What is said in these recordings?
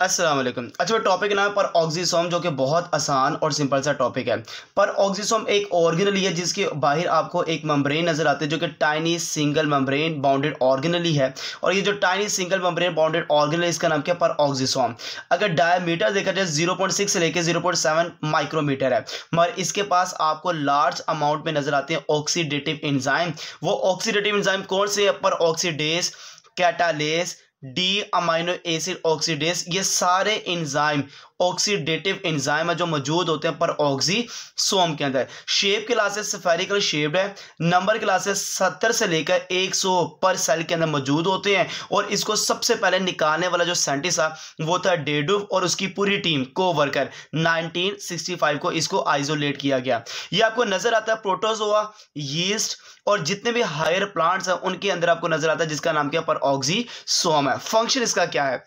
असलम अच्छा टॉपिक नाम पर ऑक्सीसोम जो कि बहुत आसान और सिंपल सा टॉपिक है पर ऑक्सीसोम एक ऑर्गेनली है जिसके बाहर आपको एक मम्ब्रेन नज़र आती है जो कि tiny single membrane bounded organelle है और ये जो tiny single membrane bounded organelle इसका नाम क्या पर ऑक्सीसोम अगर डायमीटर देखा जाए जीरो पॉइंट सिक्स से लेकर जीरो पॉइंट सेवन माइक्रोमीटर है मगर इसके पास आपको लार्ज अमाउंट में नज़र आते हैं ऑक्सीडेटिव इंजाइम वो ऑक्सीडेटिव इंजाइम कौन से है peroxidase catalase D amino acid oxidase ये सारे इंजाइम ऑक्सीडेटिव एंजाइम है जो मौजूद होते हैं पर ऑक्सी सोम के अंदर शेप के क्लासेस सफेरिकल शेप है नंबर क्लासेस सत्तर से लेकर एक सौ पर सेल के अंदर मौजूद होते हैं और इसको सबसे पहले निकालने वाला जो साइंटिस्ट था वो था डेडुव और उसकी पूरी टीम को वर्कर फाइव को इसको आइसोलेट किया गया यह आपको नजर आता है प्रोटोजोआ यीस्ट और जितने भी हायर प्लांट्स हैं उनके अंदर आपको नजर आता है जिसका नाम क्या पर ऑक्सी सोम है फंक्शन इसका क्या है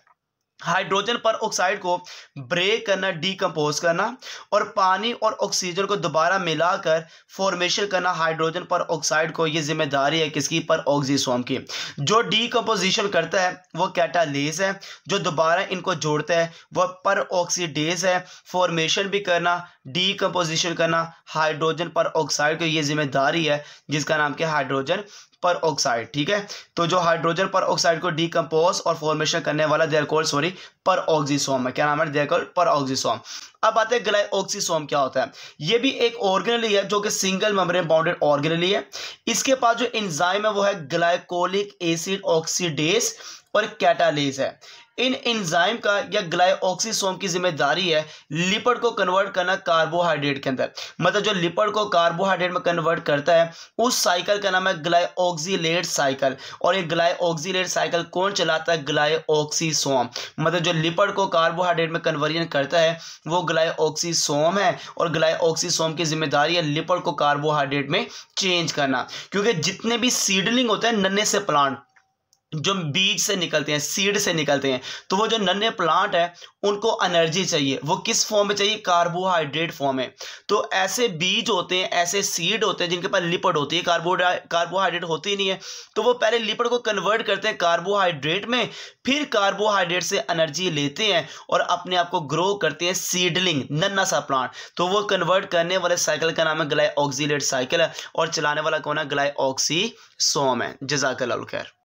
हाइड्रोजन पर ऑक्साइड को ब्रेक करना डीकम्पोज करना और पानी और ऑक्सीजन को दोबारा मिलाकर फॉर्मेशन करना हाइड्रोजन पर ऑक्साइड को ये जिम्मेदारी है किसकी पर ऑक्सीसोम की जो डीकम्पोजिशन करता है वो कैटालेस है जो दोबारा इनको जोड़ता है वह पर ऑक्सीडेज है फॉर्मेशन भी करना डीकम्पोजिशन करना हाइड्रोजन पर ऑक्साइड को ये जिम्मेदारी है जिसका नाम क्या हाइड्रोजन पर ऑक्साइड ठीक है तो जो हाइड्रोजन पर ऑक्साइड को डिकम्पोज और फॉर्मेशन करने वाला they're called sorry peroxisome है क्या नाम है देयर कॉल्ड पर ऑक्सीसोम अब आते हैं ग्लाइऑक्सीसोम क्या होता है ये भी एक ऑर्गेनली है जो कि सिंगल मेम्ब्रेन बाउंडेड ऑर्गेनली है इसके पास जो एंजाइम है वो है ग्लाइकोलिक एसिड ऑक्सीडेस और कैटालेज है इन एंजाइम का या ग्लाइऑक्सीसोम की जिम्मेदारी है लिपिड को कन्वर्ट करना कार्बोहाइड्रेट के अंदर मतलब जो लिपिड को कार्बोहाइड्रेट में कन्वर्ट करता है उस साइकिल का नाम है ग्लाइऑक्सीलेट साइकिल और ये ग्लाइऑक्सीलेट साइकिल कौन चलाता है ग्लाइऑक्सीसोम मतलब जो लिपिड को कार्बोहाइड्रेट में कन्वर्जन करता है वो ग्लाइऑक्सीसोम है और ग्लाइऑक्सीसोम की जिम्मेदारी है लिपड़ को कार्बोहाइड्रेट में चेंज करना क्योंकि जितने भी सीडलिंग होते हैं नन्हे से प्लांट जो बीज से निकलते हैं सीड से निकलते हैं तो वो जो नन्हे प्लांट है उनको एनर्जी चाहिए वो किस फॉर्म में चाहिए कार्बोहाइड्रेट फॉर्म में तो ऐसे बीज होते हैं ऐसे सीड होते हैं जिनके पास लिपड होती है कार्बो कार्बोहाइड्रेट होती ही नहीं है तो वो पहले लिपड को कन्वर्ट करते हैं कार्बोहाइड्रेट में फिर कार्बोहाइड्रेट से एनर्जी लेते हैं और अपने आप को ग्रो करते हैं सीडलिंग नन्ना सा प्लांट तो वो कन्वर्ट करने वाले साइकिल का नाम है ग्लाई ऑक्सीलेट साइकिल है और चलाने वाला कौन है ग्लाई ऑक्सी सोम है जजाकल खैर